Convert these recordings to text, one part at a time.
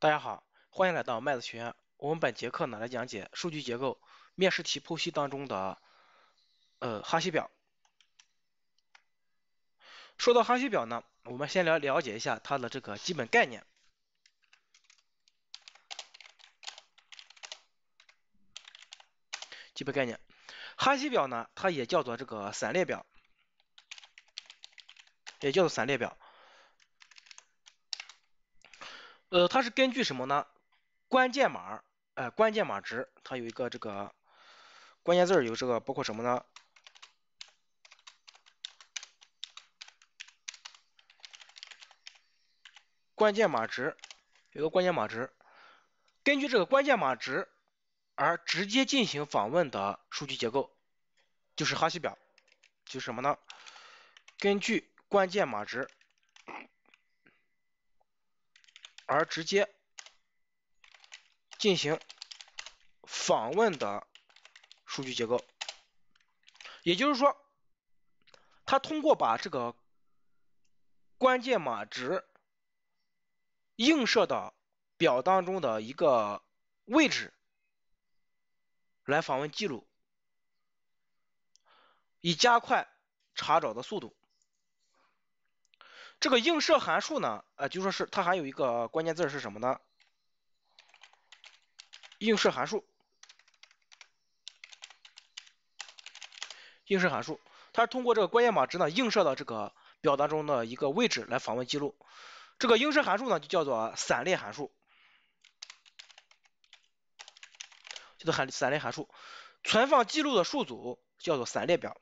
大家好，欢迎来到麦子学院。我们本节课呢来讲解数据结构面试题剖析当中的呃哈希表。说到哈希表呢，我们先了了解一下它的这个基本概念。基本概念，哈希表呢，它也叫做这个散列表，也叫做散列表。呃，它是根据什么呢？关键码，哎，关键码值，它有一个这个关键字，有这个包括什么呢？关键码值，有个关键码值，根据这个关键码值而直接进行访问的数据结构就是哈希表，就是什么呢？根据关键码值。而直接进行访问的数据结构，也就是说，它通过把这个关键码值映射到表当中的一个位置来访问记录，以加快查找的速度。这个映射函数呢，呃，就说是它还有一个关键字是什么呢？映射函数，映射函数，它是通过这个关键码值呢映射到这个表当中的一个位置来访问记录。这个映射函数呢就叫做散列函数，叫做函散列函数。存放记录的数组叫做散列表，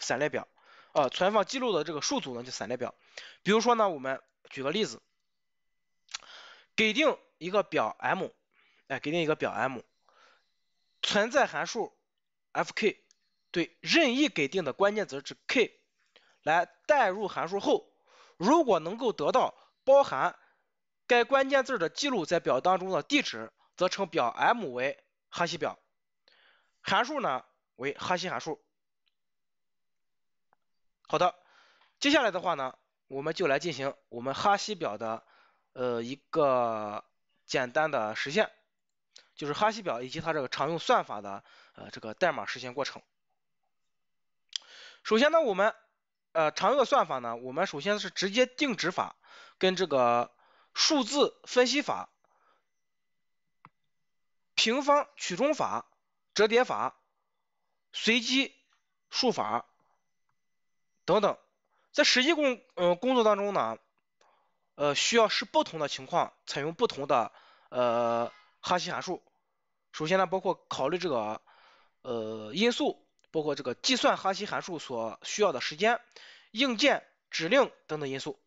散列表。呃，存放记录的这个数组呢，就散列表。比如说呢，我们举个例子，给定一个表 M，哎，给定一个表 M，存在函数 f_k，对，任意给定的关键字值 k，来代入函数后，如果能够得到包含该关键字的记录在表当中的地址，则称表 M 为哈希表，函数呢为哈希函数。好的，接下来的话呢，我们就来进行我们哈希表的呃一个简单的实现，就是哈希表以及它这个常用算法的呃这个代码实现过程。首先呢，我们呃常用的算法呢，我们首先是直接定值法，跟这个数字分析法、平方取中法、折叠法、随机数法。等等，在实际工呃工作当中呢，呃需要是不同的情况，采用不同的呃哈希函数。首先呢，包括考虑这个呃因素，包括这个计算哈希函数所需要的时间、硬件指令等等因素。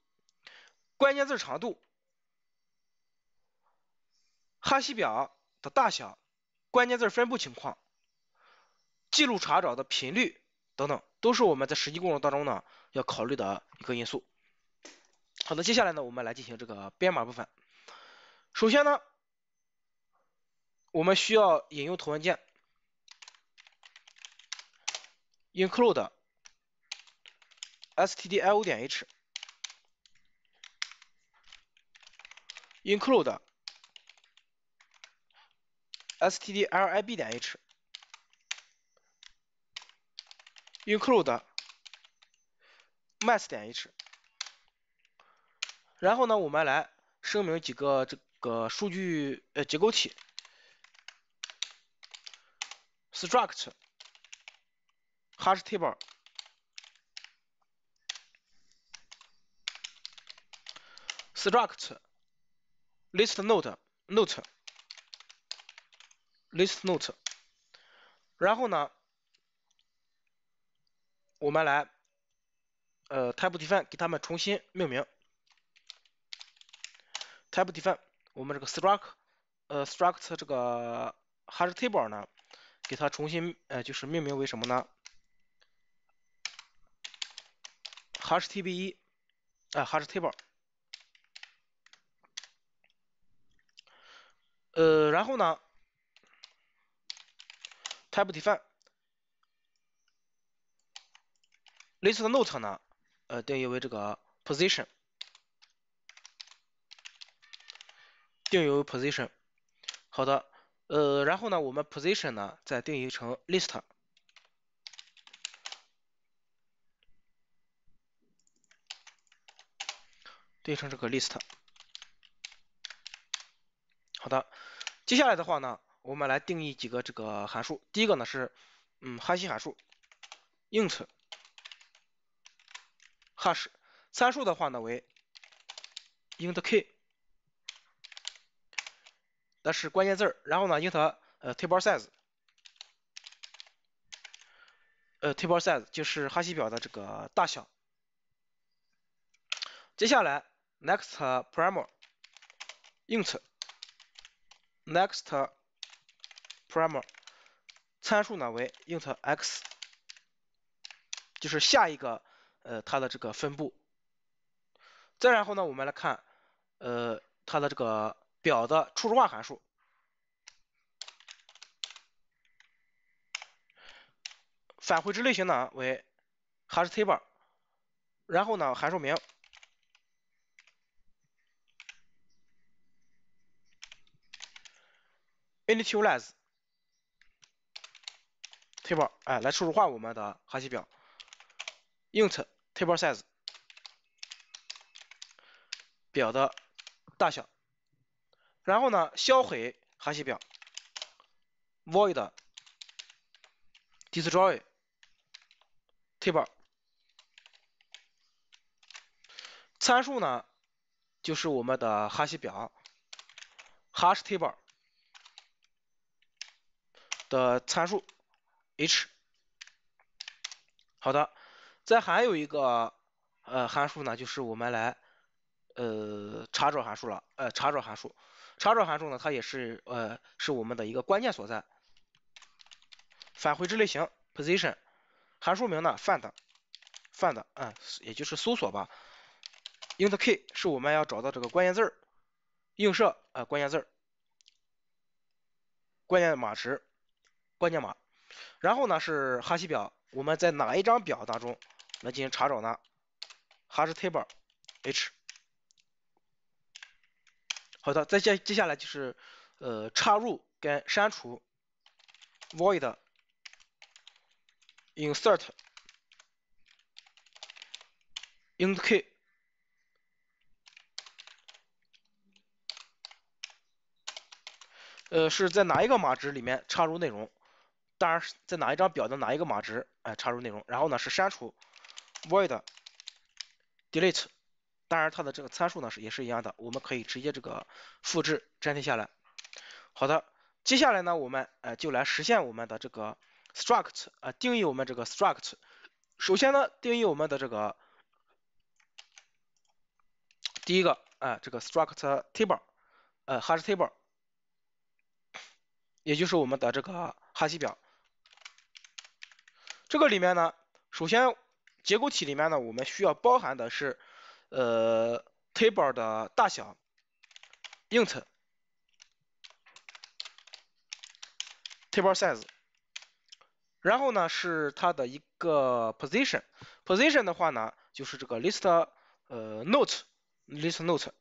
关键字长度、哈希表的大小、关键字分布情况、记录查找的频率。等等，都是我们在实际过程当中呢要考虑的一个因素。好的，接下来呢，我们来进行这个编码部分。首先呢，我们需要引用头文件，include stdio 点 h，include stdlib 点 h。include math 点 h，然后呢，我们来声明几个这个数据呃结构体，struct hash table，struct list note note list note，然后呢。我们来，呃，tabledef 给他们重新命名。tabledef，我们这个 struct，呃，struct 这个 hash table 呢，给它重新，呃，就是命名为什么呢？hash_tb 一，啊 h a s h table。呃，然后呢，tabledef。list 的 note 呢，呃定义为这个 position，定义为 position，好的，呃然后呢我们 position 呢再定义成 list，定义成这个 list，好的，接下来的话呢，我们来定义几个这个函数，第一个呢是嗯哈希函数 int 哈 h 参数的话呢为 int k，那是关键字儿，然后呢 int 呃 table size，呃 table size 就是哈希表的这个大小。接下来 next prime r int next prime r 参数呢为 int x，就是下一个。呃，它的这个分布，再然后呢，我们来看呃，它的这个表的初始化函数，返回值类型呢为哈希 table，然后呢，函数名 initialize table，哎，来初始化我们的哈希表 int。table size，表的大小，然后呢，销毁哈希表，void destroy table，参数呢，就是我们的哈希表，hash table 的参数 h，好的。再还有一个呃函数呢，就是我们来呃查找函数了，呃查找函数，查找函数呢，它也是呃是我们的一个关键所在，返回值类型 position，函数名呢 find，find，啊也就是搜索吧，int key 是我们要找到这个关键字儿映射啊关键字儿，关键码值，关键码，然后呢是哈希表，我们在哪一张表当中？来进行查找呢，hash table h，好的，再接接下来就是呃插入跟删除，void insert in k，呃是在哪一个码值里面插入内容？当然是在哪一张表的哪一个码值哎插入内容，然后呢是删除。void delete，当然它的这个参数呢是也是一样的，我们可以直接这个复制粘贴下来。好的，接下来呢我们呃就来实现我们的这个 struct 啊定义我们这个 struct。首先呢定义我们的这个第一个啊这个 struct table 呃 hash table，也就是我们的这个哈希表。这个里面呢首先结构体里面呢，我们需要包含的是呃 table 的大小 int table size，然后呢是它的一个 position，position 的话呢就是这个 list 呃 n o t e list n o t e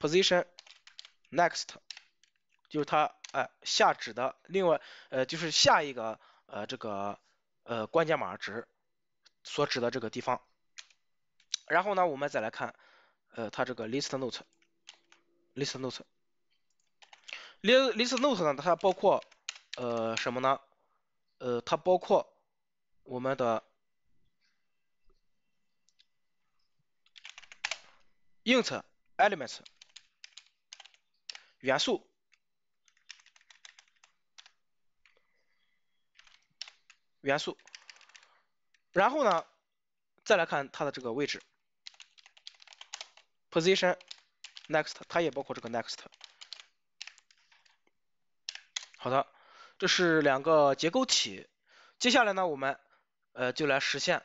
position next 就是它哎下指的另外呃就是下一个呃这个呃关键码值。所指的这个地方，然后呢，我们再来看呃，它这个 list n o t e l i s t n o t e l i s t list n o t e 呢，它包括呃什么呢？呃，它包括我们的 int element 元素元素。然后呢，再来看它的这个位置，position next，它也包括这个 next。好的，这是两个结构体。接下来呢，我们呃就来实现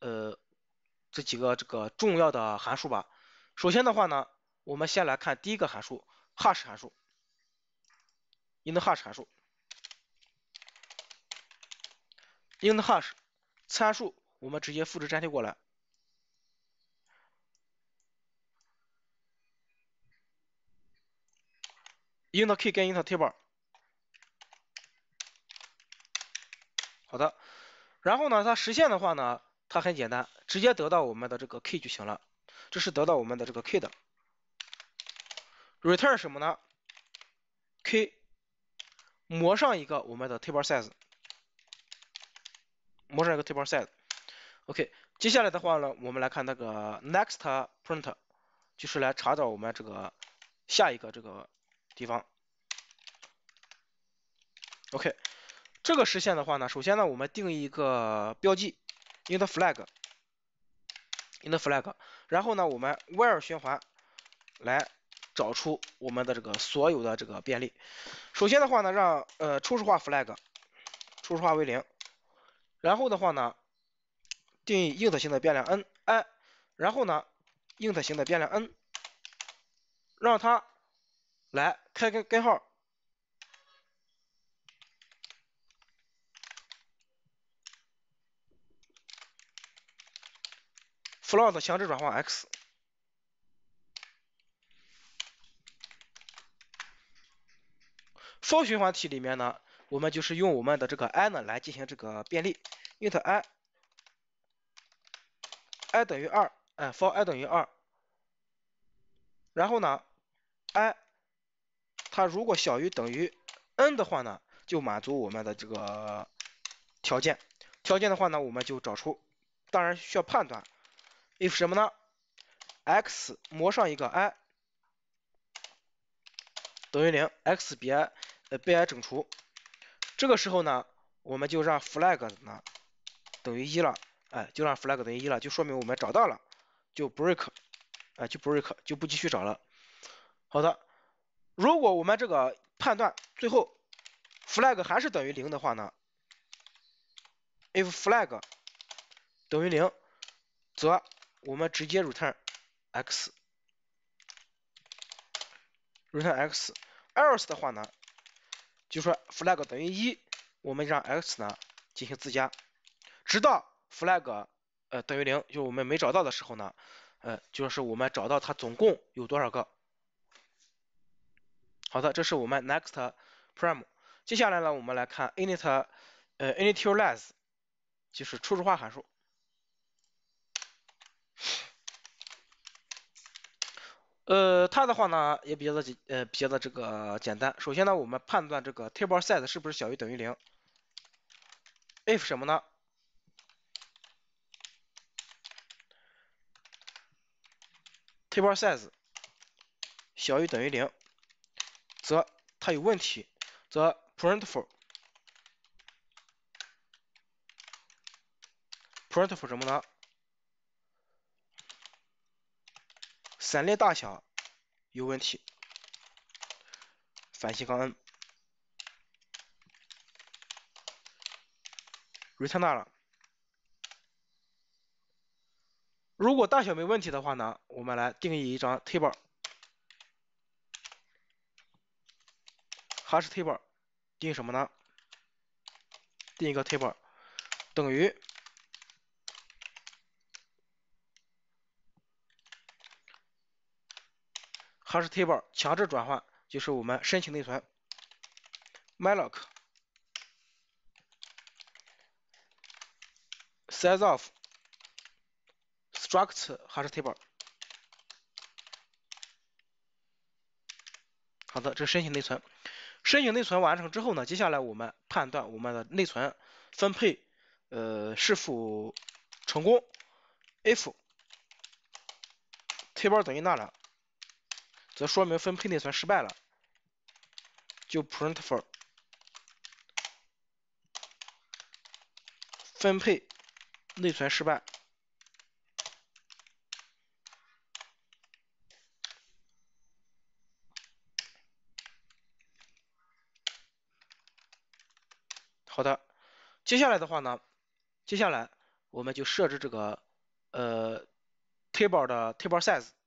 呃这几个这个重要的函数吧。首先的话呢，我们先来看第一个函数 hash 函数，in the hash 函数，in the hash。参数我们直接复制粘贴过来，int k，跟 int table，好的，然后呢，它实现的话呢，它很简单，直接得到我们的这个 k 就行了，这是得到我们的这个 k 的，return 什么呢？k 模上一个我们的 table size。默认一个 table size，OK，接下来的话呢，我们来看那个 next print，就是来查找我们这个下一个这个地方，OK，这个实现的话呢，首先呢，我们定义一个标记，in the flag，in the flag，然后呢，我们 while 循环来找出我们的这个所有的这个便利，首先的话呢，让呃初始化 flag 初始化为零。然后的话呢，定义 int 型的变量 n,i。然后呢，int 型的变量 n，让它来开根根号，float 强制转换 x。双循环体里面呢。我们就是用我们的这个 i 呢来进行这个便利 i n t i，i 等于二，嗯，for i 等于二，然后呢，i 它如果小于等于 n 的话呢，就满足我们的这个条件，条件的话呢，我们就找出，当然需要判断，if 什么呢？x 模上一个 i 等于零，x 比 i 呃被 i 整除。这个时候呢，我们就让 flag 呢等于一了，哎，就让 flag 等于一了，就说明我们找到了，就 break，哎，就 break，就不继续找了。好的，如果我们这个判断最后 flag 还是等于零的话呢，if flag 等于零，则我们直接 return x，return x，else 的话呢？就说 flag 等于一，我们让 x 呢进行自加，直到 flag 呃等于零，就我们没找到的时候呢，呃，就是我们找到它总共有多少个。好的，这是我们 next prime。接下来呢，我们来看 init 呃 initialize 就是初始化函数。呃，它的话呢也比较的简，呃，比较的这个简单。首先呢，我们判断这个 table size 是不是小于等于零。if 什么呢？table size 小于等于零，则它有问题，则 printf，printf o r o r 什么呢？散列大小有问题，反斜杠 n，return 了。如果大小没问题的话呢，我们来定义一张 table，hash table，定什么呢？定一个 table 等于。hash table 强制转换就是我们申请内存 malloc size of struct hash table 好的，这申请内存申请内存完成之后呢，接下来我们判断我们的内存分配呃是否成功 if table 等于 null 则说明分配内存失败了，就 print for 分配内存失败。好的，接下来的话呢，接下来我们就设置这个呃 table 的 table size。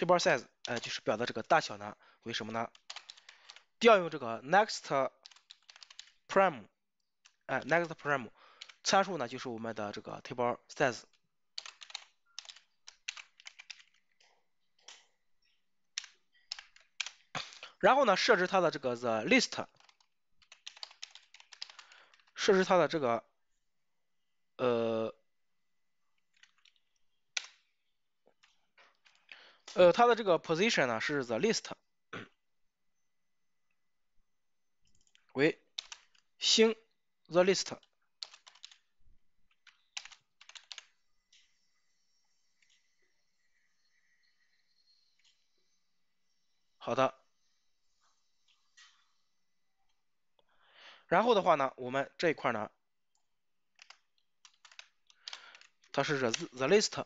table size，哎，就是表的这个大小呢？为什么呢？调用这个 next prime，哎，next prime 参数呢就是我们的这个 table size，然后呢设置它的这个 the list，设置它的这个呃。呃，它的这个 position 呢是 the list，为星 the list，好的，然后的话呢，我们这一块呢，它是 the the list，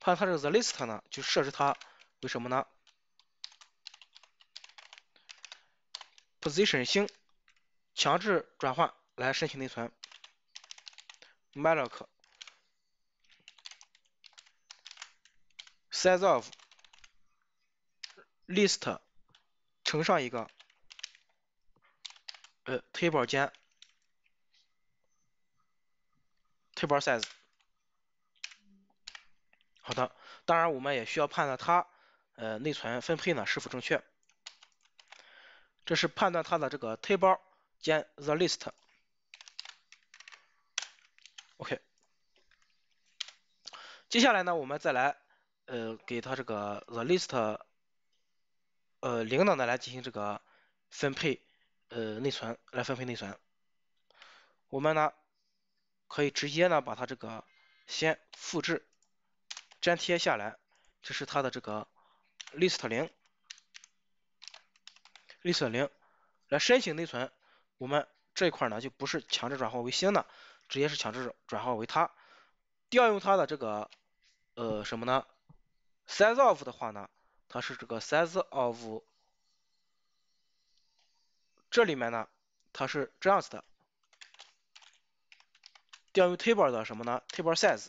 它它这个 the list 呢就设置它。为什么呢？position 星强制转换来申请内存，malloc size of list 乘上一个呃 table 间 table size。好的，当然我们也需要判断它。呃，内存分配呢是否正确？这是判断它的这个 table 间 the list。OK。接下来呢，我们再来呃，给它这个 the list 呃领导的来进行这个分配呃内存，来分配内存。我们呢可以直接呢把它这个先复制粘贴下来，这是它的这个。list 零，list 零，来申请内存，我们这一块呢就不是强制转化为新的，直接是强制转化为它，调用它的这个呃什么呢，size of 的话呢，它是这个 size of，这里面呢它是这样子的，调用 table 的什么呢，table size，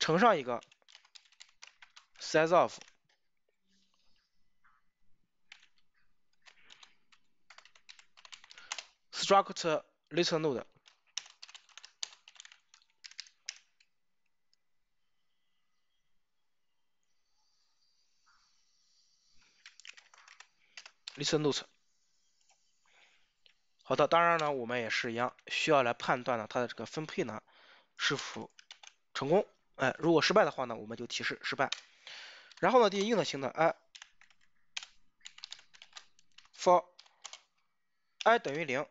乘上一个。size of struct list_node l i s t n o t e 好的，当然呢，我们也是一样，需要来判断呢它的这个分配呢是否成功。哎，如果失败的话呢，我们就提示失败。然后呢，定义一个型的 i，for i 等于零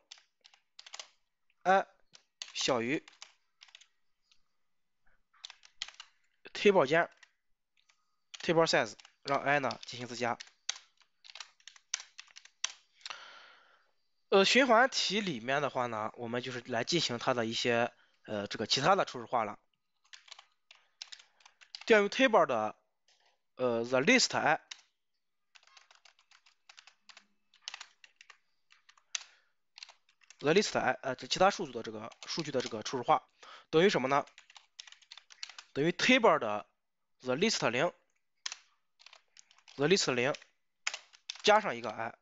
，i 小于 table 间 table size，让 i 呢进行自加。呃，循环体里面的话呢，我们就是来进行它的一些呃这个其他的初始化了，调用 table 的。呃，the list i，the list i 呃，这其他数组的这个数据的这个初始化等于什么呢？等于 table 的 the list 零，the list 零加上一个 i，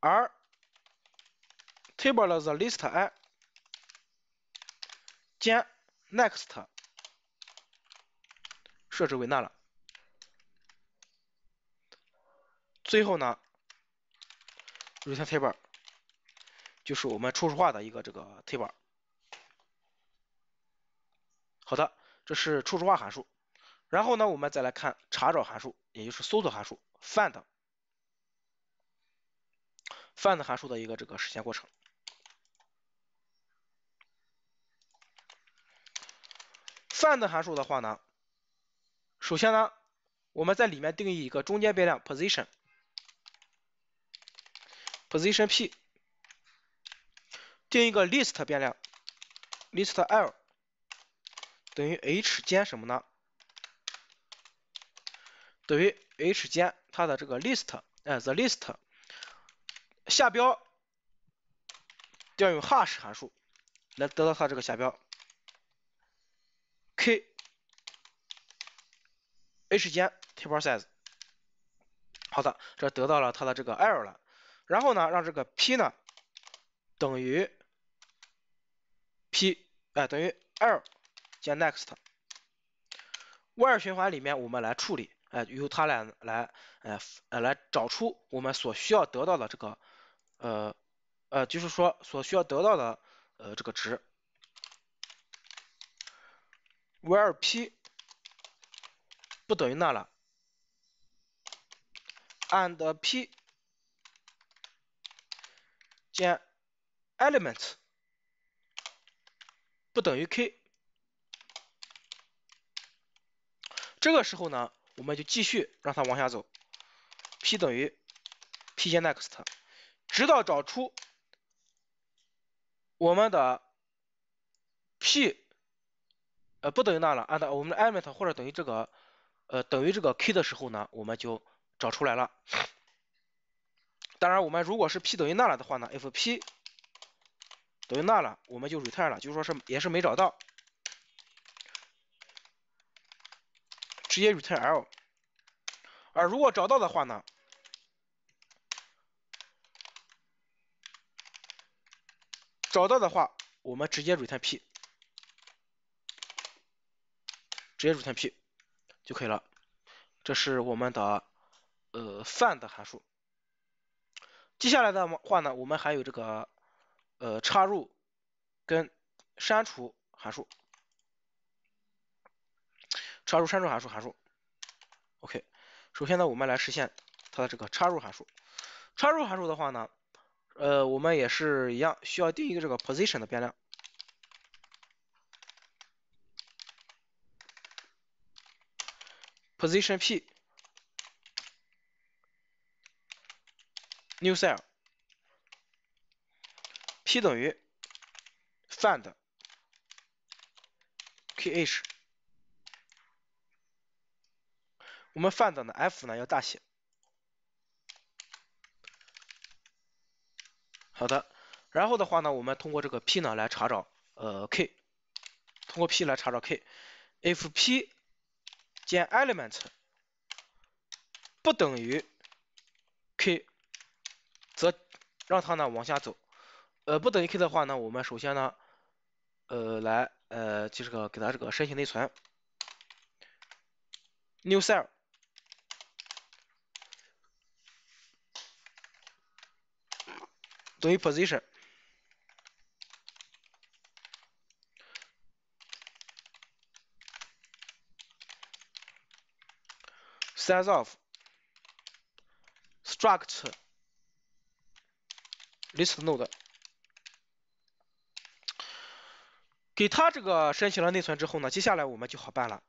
而 table 的 the list i 兼 next。设置为难了。最后呢，r r e t table u n 就是我们初始化的一个这个 table。好的，这是初始化函数。然后呢，我们再来看查找函数，也就是搜索函数 find find 函数的一个这个实现过程。find 函数的话呢。首先呢，我们在里面定义一个中间变量 position，position p，定一个 list 变量，list l 等于 h 间什么呢？等于 h 间它的这个 list，哎，the list 下标调用 hash 函数来得到它这个下标。h 间 table size，好的，这得到了它的这个 l 了，然后呢，让这个 p 呢等于 p 哎等于 l 加 next，while 循环里面我们来处理，哎由它俩来哎来找出我们所需要得到的这个呃呃就是说所需要得到的呃这个值 while p。不等于那了，and p 加 element 不等于 k，这个时候呢，我们就继续让它往下走，p 等于 p 加 next，直到找出我们的 p，呃不等于那了，and 我们的 element 或者等于这个。呃，等于这个 k 的时候呢，我们就找出来了。当然，我们如果是 p 等于 null 的话呢，f p 等于 l 了，我们就 return 了，就说是也是没找到，直接 return l。而如果找到的话呢，找到的话，我们直接 return p，直接 return p。就可以了，这是我们的呃 find 函数。接下来的话呢，我们还有这个呃插入跟删除函数，插入删除函数函数。OK，首先呢，我们来实现它的这个插入函数。插入函数的话呢，呃，我们也是一样，需要定一个这个 position 的变量。position p new cell p 等于 find kh 我们 find 的 f 呢要大写，好的，然后的话呢，我们通过这个 p 呢来查找呃 k，通过 p 来查找 k if p 减 element 不等于 k，则让它呢往下走。呃，不等于 k 的话呢，我们首先呢，呃，来呃，就是个给它这个申请内存，new cell 等于 position。Size of struct list node，给它这个申请了内存之后呢，接下来我们就好办了，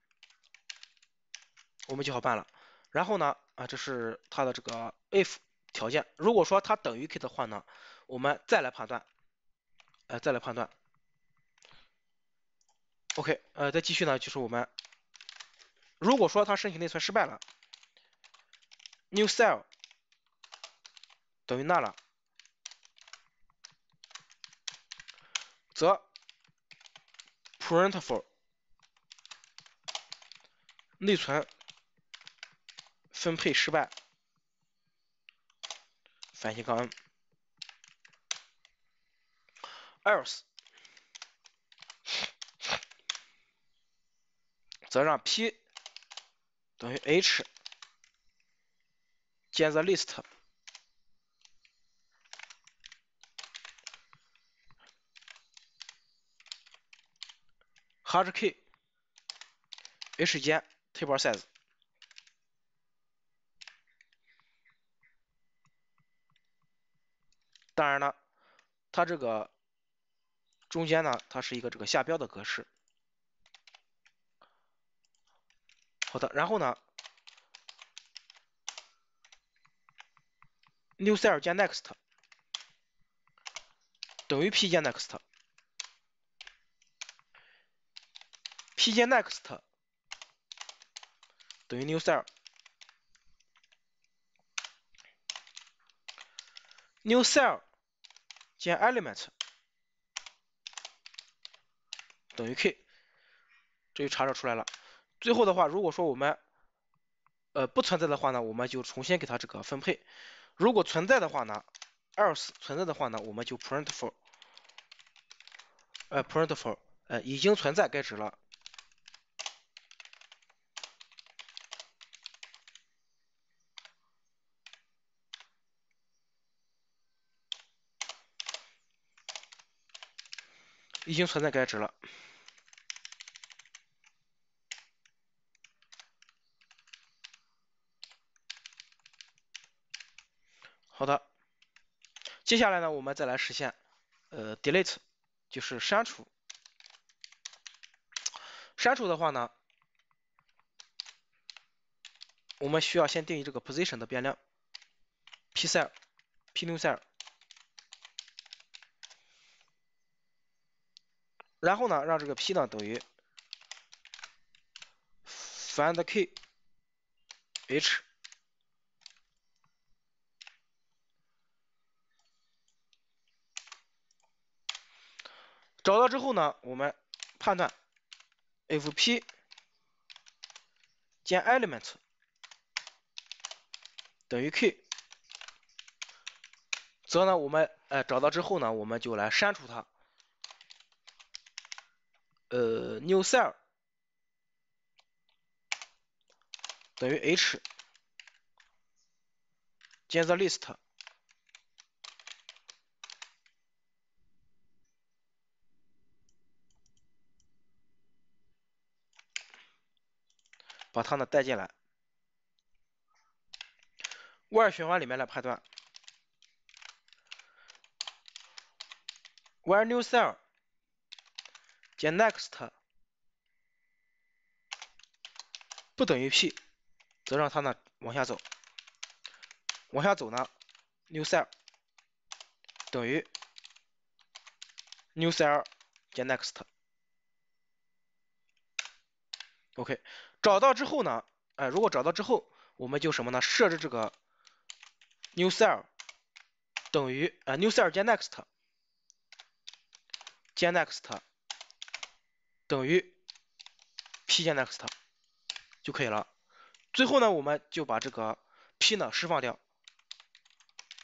我们就好办了。然后呢，啊，这是它的这个 if 条件，如果说它等于 k 的话呢，我们再来判断，呃，再来判断。OK，呃，再继续呢，就是我们，如果说它申请内存失败了。new cell 等于 null 了，则 printf 内存分配失败，反斜杠 n else 则让 p 等于 h 建 the l i s t h a r h key，h 前 table size。当然了，它这个中间呢，它是一个这个下标的格式。好的，然后呢？new cell 加 next 等于 p 加 next，p 加 next 等于 new cell，new cell 减 element 等于 k，这就查找出来了。最后的话，如果说我们呃不存在的话呢，我们就重新给它这个分配。如果存在的话呢，else 存在的话呢，我们就 print for，呃，print for，呃，已经存在该值了，已经存在该值了。接下来呢，我们再来实现呃，delete 就是删除。删除的话呢，我们需要先定义这个 position 的变量 p 三 p 六三，然后呢，让这个 p 呢等于 find_key_h。找到之后呢，我们判断 f p. 减 element 等于 k，则呢我们呃找到之后呢，我们就来删除它。呃，new cell 等于 h. 减 the list。把它呢带进来。外循环里面来判断 w h e r e new cell 减 next 不等于 p，则让它呢往下走。往下走呢，new cell 等于 new cell 减 next。OK，找到之后呢，哎，如果找到之后，我们就什么呢？设置这个 new cell 等于啊 new cell 加 next 加 next 等于 p 加 next 就可以了。最后呢，我们就把这个 p 呢释放掉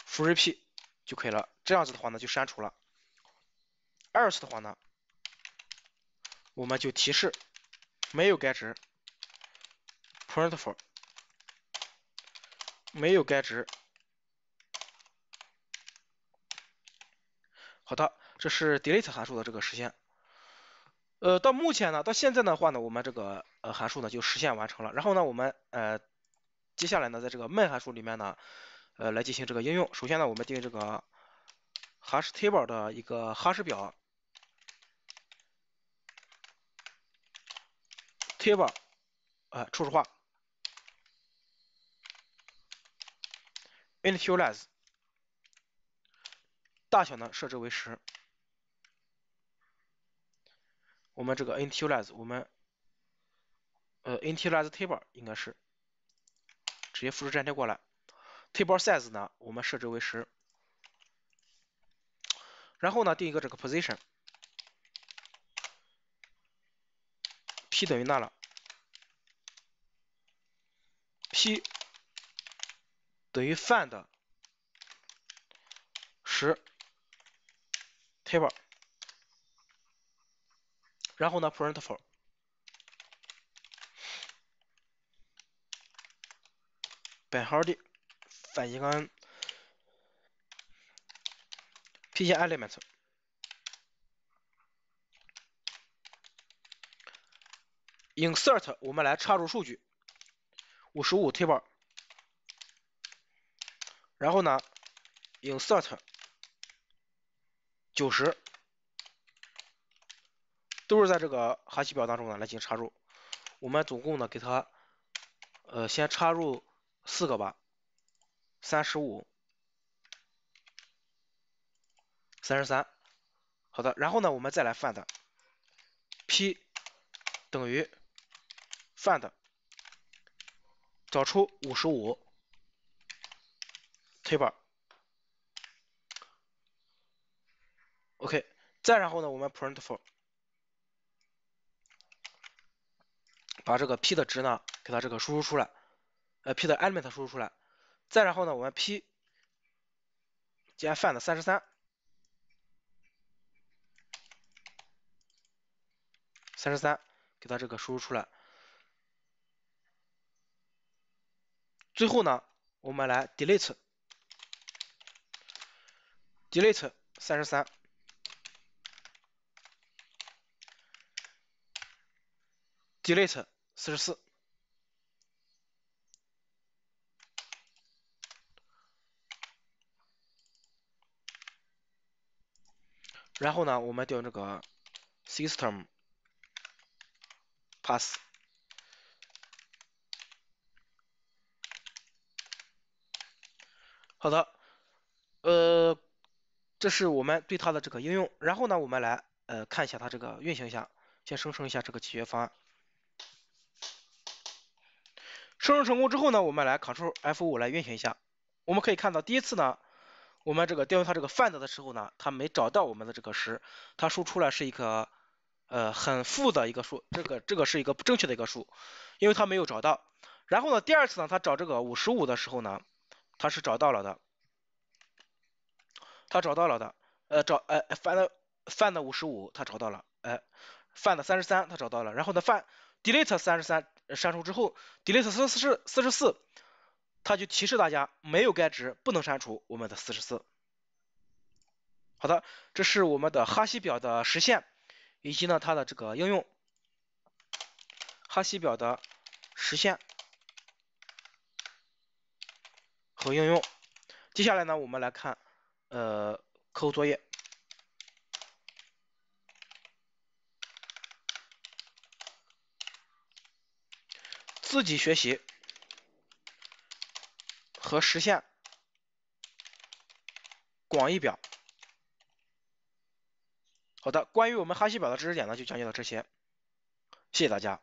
，free p 就可以了。这样子的话呢，就删除了。Else 的话呢，我们就提示。没有该值。print for 没有该值。好的，这是 delete 函数的这个实现。呃，到目前呢，到现在的话呢，我们这个呃函数呢就实现完成了。然后呢，我们呃接下来呢，在这个 main 函数里面呢呃来进行这个应用。首先呢，我们定这个 hashtable 的一个哈 h 表。table 呃初始化 initialize 大小呢设置为十，我们这个 initialize 我们呃 initialize table 应该是直接复制粘贴过来，table size 呢我们设置为十，然后呢定一个这个 position p 等于那了。七等于 find 十 table，然后呢 print for 本号的反义根 p element insert 我们来插入数据。五十五 table，然后呢 insert 九十，都是在这个哈希表当中呢来进行插入。我们总共呢给它呃先插入四个吧，三十五、三十三，好的，然后呢我们再来 find p 等于 find。找出五十五 table，OK，再然后呢，我们 print for，把这个 p 的值呢，给它这个输出出来，呃，p 的 element 输出出来，再然后呢，我们 p 加 find 三十三，三十三，给它这个输出出来。最后呢，我们来 delete delete 三十三 delete 四十四，然后呢，我们调这个 system pass。好的，呃，这是我们对它的这个应用。然后呢，我们来呃看一下它这个运行一下，先生成一下这个解决方案。生成成功之后呢，我们来 Ctrl F5 来运行一下。我们可以看到，第一次呢，我们这个调用它这个 find 的时候呢，它没找到我们的这个十，它输出了是一个呃很负的一个数，这个这个是一个不正确的一个数，因为它没有找到。然后呢，第二次呢，它找这个五十五的时候呢。他是找到了的，他找到了的，呃，找，哎，find find 五十五他找到了，哎，find 三十三他找到了，然后呢，find delete 三十三删除之后，delete 四十四四十四，他就提示大家没有该值，不能删除我们的四十四。好的，这是我们的哈希表的实现，以及呢它的这个应用，哈希表的实现。和应用。接下来呢，我们来看呃，课后作业，自己学习和实现广义表。好的，关于我们哈希表的知识点呢，就讲解到这些，谢谢大家。